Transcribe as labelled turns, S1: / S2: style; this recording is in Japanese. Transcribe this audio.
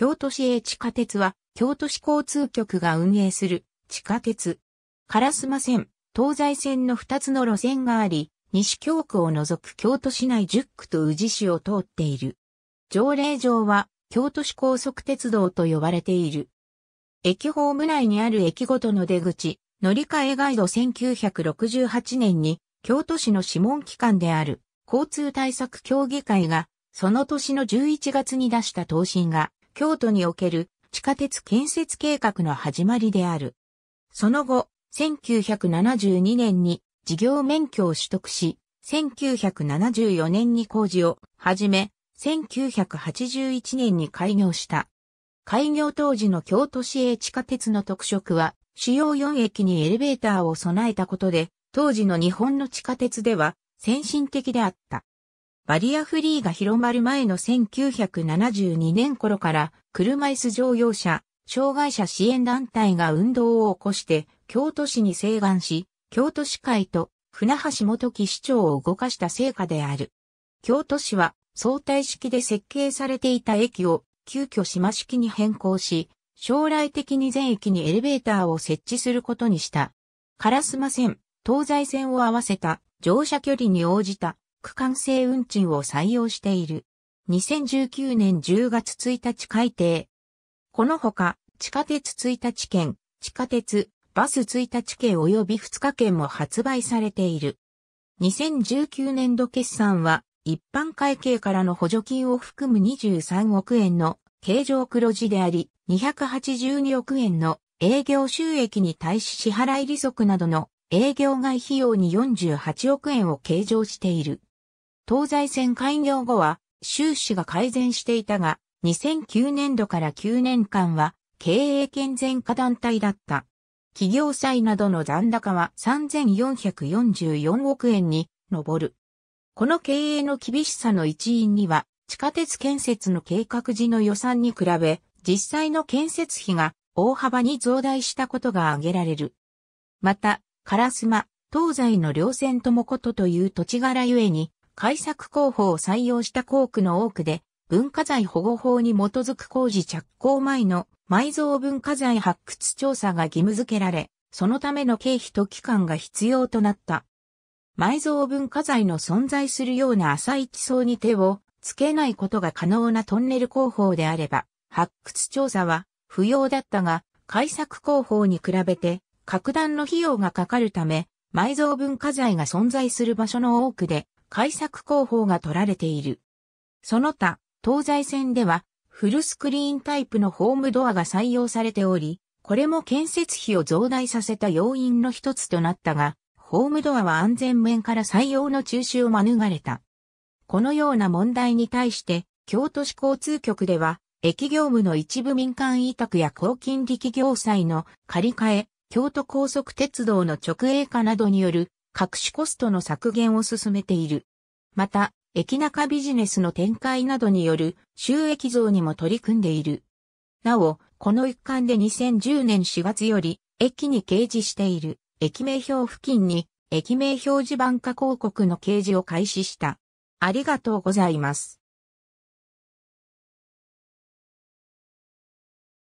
S1: 京都市営地下鉄は、京都市交通局が運営する地下鉄。烏丸線、東西線の2つの路線があり、西京区を除く京都市内10区と宇治市を通っている。条例上は、京都市高速鉄道と呼ばれている。駅ホーム内にある駅ごとの出口、乗り換えガイド1968年に、京都市の諮問機関である交通対策協議会が、その年の11月に出した答申が、京都における地下鉄建設計画の始まりである。その後、1972年に事業免許を取得し、1974年に工事を始め、1981年に開業した。開業当時の京都市営地下鉄の特色は、主要4駅にエレベーターを備えたことで、当時の日本の地下鉄では先進的であった。バリアフリーが広まる前の1972年頃から車椅子乗用車、障害者支援団体が運動を起こして京都市に請願し、京都市会と船橋元木市長を動かした成果である。京都市は相対式で設計されていた駅を急遽島式に変更し、将来的に全駅にエレベーターを設置することにした。カラスマ線、東西線を合わせた乗車距離に応じた区間制運賃を採用している。2019年10月1日改定。このほか、地下鉄1日券、地下鉄、バス1日券及び2日券も発売されている。2019年度決算は、一般会計からの補助金を含む23億円の経常黒字であり、282億円の営業収益に対し支払い利息などの営業外費用に48億円を計上している。東西線開業後は収支が改善していたが、2009年度から9年間は経営健全化団体だった。企業債などの残高は3444億円に上る。この経営の厳しさの一因には、地下鉄建設の計画時の予算に比べ、実際の建設費が大幅に増大したことが挙げられる。また、カラスマ、東西の両線ともことという土地柄ゆえに、開削工法を採用した工区の多くで、文化財保護法に基づく工事着工前の埋蔵文化財発掘調査が義務付けられ、そのための経費と期間が必要となった。埋蔵文化財の存在するような浅い地層に手をつけないことが可能なトンネル工法であれば、発掘調査は不要だったが、開削工法に比べて、格段の費用がかかるため、埋蔵文化財が存在する場所の多くで、改作工法が取られている。その他、東西線では、フルスクリーンタイプのホームドアが採用されており、これも建設費を増大させた要因の一つとなったが、ホームドアは安全面から採用の中止を免れた。このような問題に対して、京都市交通局では、駅業務の一部民間委託や公金力業債の借り換え、京都高速鉄道の直営化などによる各種コストの削減を進めている。また、駅中ビジネスの展開などによる収益増にも取り組んでいる。なお、この一環で2010年4月より、駅に掲示している駅名表付近に駅名表示板化広告の掲示を開始した。ありがとうございます。